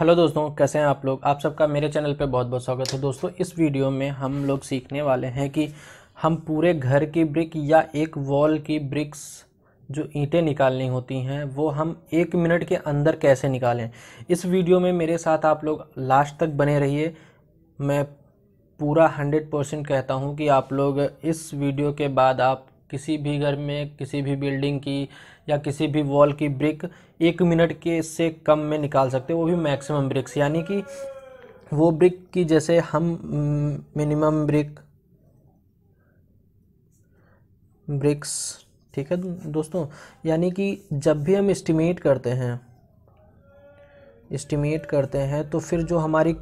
hello दोस्तों कैसे हैं आप लोग आप सबका मेरे चैनल पे बहुत बहुत स्वागत है दोस्तों इस वीडियो में हम लोग सीखने वाले हैं कि हम पूरे घर की ब्रिक या एक वॉल की ब्रिक्स जो ईंटें निकालनी होती हैं वो हम एक मिनट के अंदर कैसे निकालें इस वीडियो में मेरे साथ आप लोग लास्ट तक बने रहिए मैं पूरा हंड्रेड परसेंट कहता हूँ कि आप लोग इस वीडियो के बाद आप किसी भी घर में किसी भी बिल्डिंग की या किसी भी वॉल की ब्रिक एक मिनट के से कम में निकाल सकते हो वो भी मैक्सिमम ब्रिक्स यानी कि वो ब्रिक की जैसे हम हम्म, मिनिमम ब्रिक ब्रिक्स ठीक है दोस्तों यानी कि जब भी हम इस्टीमेट करते हैं इस्टीमेट करते हैं तो फिर जो हमारी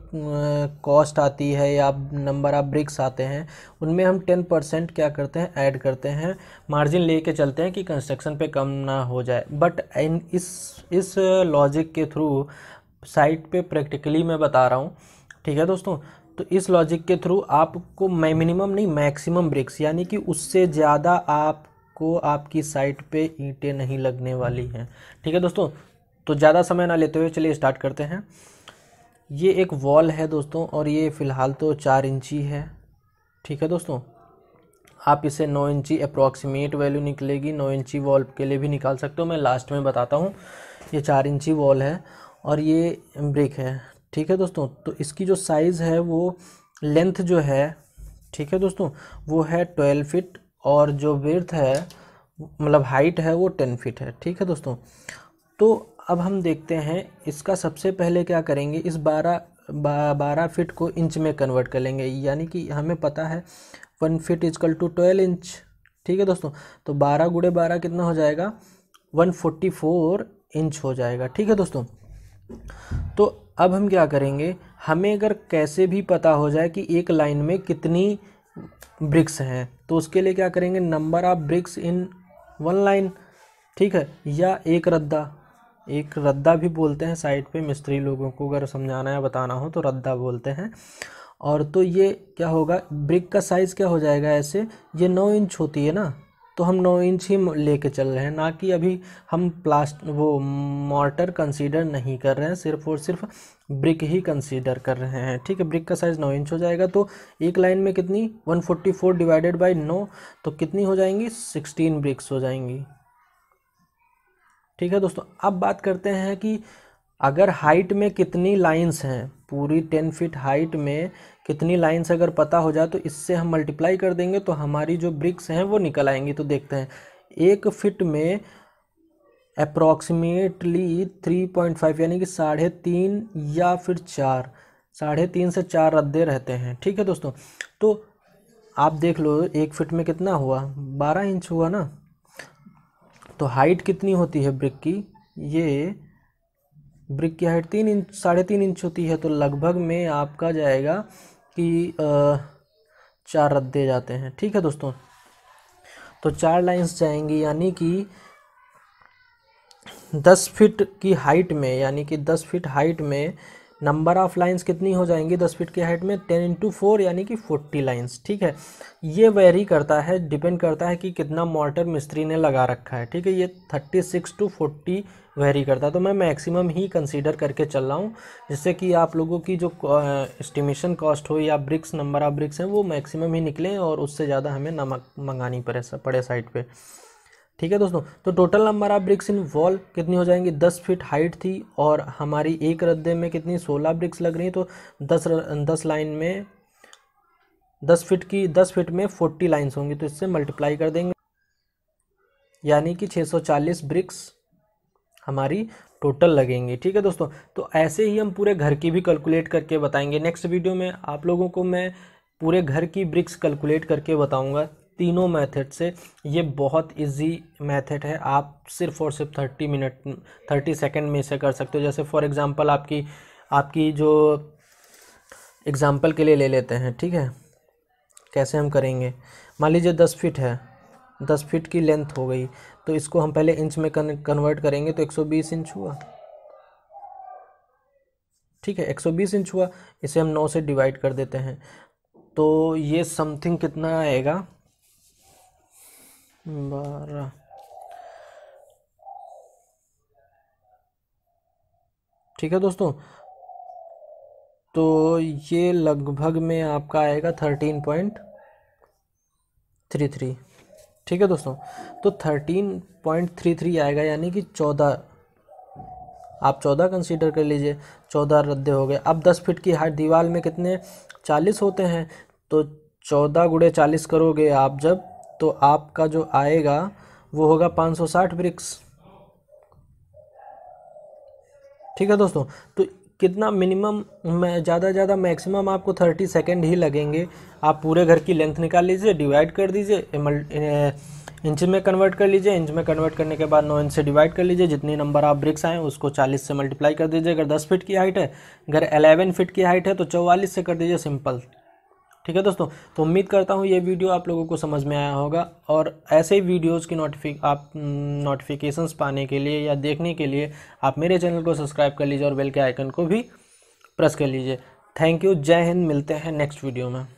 कॉस्ट आती है या नंबर ऑफ ब्रिक्स आते हैं उनमें हम टेन परसेंट क्या करते हैं ऐड करते हैं मार्जिन लेके चलते हैं कि कंस्ट्रक्शन पे कम ना हो जाए बट इन इस इस लॉजिक के थ्रू साइट पे प्रैक्टिकली मैं बता रहा हूँ ठीक है दोस्तों तो इस लॉजिक के थ्रू आपको मिनिमम नहीं मैक्सिमम ब्रिक्स यानी कि उससे ज़्यादा आप को आपकी साइट पे ईंटें नहीं लगने वाली हैं ठीक है दोस्तों तो ज़्यादा समय ना लेते हुए चलिए स्टार्ट करते हैं ये एक वॉल है दोस्तों और ये फ़िलहाल तो चार इंची है ठीक है दोस्तों आप इसे नौ इंची अप्रॉक्सीमेट वैल्यू निकलेगी नौ इंची वॉल के लिए भी निकाल सकते हो मैं लास्ट में बताता हूँ ये चार इंची वॉल है और ये ब्रिक है ठीक है दोस्तों तो इसकी जो साइज़ है वो लेंथ जो है ठीक है दोस्तों वो है ट्वेल्व फिट और जो ब्रथ है मतलब हाइट है वो टेन फिट है ठीक है दोस्तों तो अब हम देखते हैं इसका सबसे पहले क्या करेंगे इस बारह बारह फिट को इंच में कन्वर्ट कर लेंगे यानी कि हमें पता है one feet is equal to twelve inch ठीक है दोस्तों तो बारह गुड़े बारह कितना हो जाएगा वन फोर्टी फोर इंच हो जाएगा ठीक है दोस्तों तो अब हम क्या करेंगे हमें अगर कैसे भी पता हो जाए कि एक लाइन में कितनी ब्रिक्स हैं तो उसके लिए क्या करेंगे number of bricks in one line ठीक है या एक रद्दा एक रद्दा भी बोलते हैं साइड पे मिस्त्री लोगों को अगर समझाना या बताना हो तो रद्दा बोलते हैं और तो ये क्या होगा ब्रिक का साइज़ क्या हो जाएगा ऐसे ये नौ इंच होती है ना तो हम नौ इंच ही लेके चल रहे हैं ना कि अभी हम प्लास्ट वो मोटर कंसीडर नहीं कर रहे हैं सिर्फ और सिर्फ ब्रिक ही कंसीडर कर रहे हैं ठीक है ब्रिक का साइज़ नौ इंच हो जाएगा तो एक लाइन में कितनी one forty four divided by नौ तो कितनी हो जाएंगी सिक्सटीन ब्रिक्स हो जाएंगी ठीक है दोस्तों अब बात करते हैं कि अगर हाइट में कितनी लाइंस हैं पूरी टेन फीट हाइट में कितनी लाइंस अगर पता हो जाए तो इससे हम मल्टीप्लाई कर देंगे तो हमारी जो ब्रिक्स हैं वो निकल आएंगी तो देखते हैं एक फिट में अप्रॉक्सीमेटली थ्री पॉइंट फाइव यानी कि साढ़े तीन या फिर चार साढ़े तीन से चार रद्दे रहते हैं ठीक है दोस्तों तो आप देख लो एक फिट में कितना हुआ बारह इंच हुआ ना तो हाइट कितनी होती है ब्रिक की ये ब्रिक की हाइट तीन इंच साढ़े तीन इंच होती है तो लगभग में आपका जाएगा कि चार रद्दे जाते हैं ठीक है दोस्तों तो चार लाइंस जाएंगी यानी कि दस फिट की हाइट में यानी कि दस फिट हाइट में नंबर ऑफ लाइंस कितनी हो जाएंगी दस फीट के हाइट में टेन इंटू फोर यानी कि फोर्टी लाइंस ठीक है ये वेरी करता है डिपेंड करता है कि कितना मोटर मिस्त्री ने लगा रखा है ठीक है ये thirty six to forty vary करता है तो मैं मैक्सिमम ही कंसीडर करके चल रहा हूँ जिससे कि आप लोगों की जो एस्टिमेशन कॉस्ट हो या ब्रिक्स नंबर ऑफ ब्रिक्स हैं वो मैक्सिमम ही निकलें और उससे ज़्यादा हमें नमक मंगानी पड़े पड़े साइड पर ठीक है दोस्तों तो total number of bricks in wall कितनी हो जाएंगी दस फीट हाइट थी और हमारी एक रद्दे में कितनी सोलह ब्रिक्स लग रही तो दस दस लाइन में दस फीट की दस फीट में फोर्टी लाइन्स होंगी तो इससे मल्टीप्लाई कर देंगे यानी कि 640 ब्रिक्स हमारी टोटल लगेंगी ठीक है दोस्तों तो ऐसे ही हम पूरे घर की भी कैलकुलेट करके बताएंगे नेक्स्ट वीडियो में आप लोगों को मैं पूरे घर की ब्रिक्स कैलकुलेट करके बताऊंगा तीनों मेथड से ये बहुत इजी मेथड है आप सिर्फ और सिर्फ थर्टी मिनट थर्टी सेकेंड में इसे कर सकते हो जैसे फॉर एग्ज़ाम्पल आपकी आपकी जो एग्ज़ाम्पल के लिए ले लेते हैं ठीक है कैसे हम करेंगे मान लीजिए दस फिट है दस फिट की लेंथ हो गई तो इसको हम पहले इंच में कन्वर्ट करेंगे तो एक सौ बीस इंच हुआ ठीक है एक सौ बीस इंच हुआ इसे हम नौ से डिवाइड कर देते हैं तो ये समथिंग कितना आएगा बारह ठीक है दोस्तों तो ये लगभग में आपका आएगा थर्टीन पॉइंट थ्री थ्री ठीक है दोस्तों तो थर्टीन पॉइंट थ्री थ्री आएगा यानी कि चौदह आप चौदह कंसीडर कर लीजिए चौदह रद्द हो गए अब दस फीट की हाइट दीवार में कितने चालीस होते हैं तो चौदह गुड़े चालीस करोगे आप जब तो आपका जो आएगा वो होगा 560 ब्रिक्स ठीक है दोस्तों तो कितना मिनिमम मैं ज़्यादा ज़्यादा मैक्सिमम आपको थर्टी सेकेंड ही लगेंगे आप पूरे घर की लेंथ निकाल लीजिए डिवाइड कर दीजिए इंच में कन्वर्ट कर लीजिए इंच में कन्वर्ट करने के बाद नौ इंच से डिवाइड कर लीजिए जितनी नंबर आप ब्रिक्स आएँ उसको चालीस से मल्टीप्लाई कर दीजिए अगर दस फिट की हाइट है अगर एलेवन फिट की हाइट है तो चौवालीस से कर दीजिए सिंपल ठीक है दोस्तों तो उम्मीद करता हूँ ये वीडियो आप लोगों को समझ में आया होगा और ऐसे ही वीडियोज़ की नोटिफिक आप नोटिफिकेशंस पाने के लिए या देखने के लिए आप मेरे चैनल को सब्सक्राइब कर लीजिए और बेल के आइकन को भी प्रेस कर लीजिए थैंक यू जय हिंद मिलते हैं नेक्स्ट वीडियो में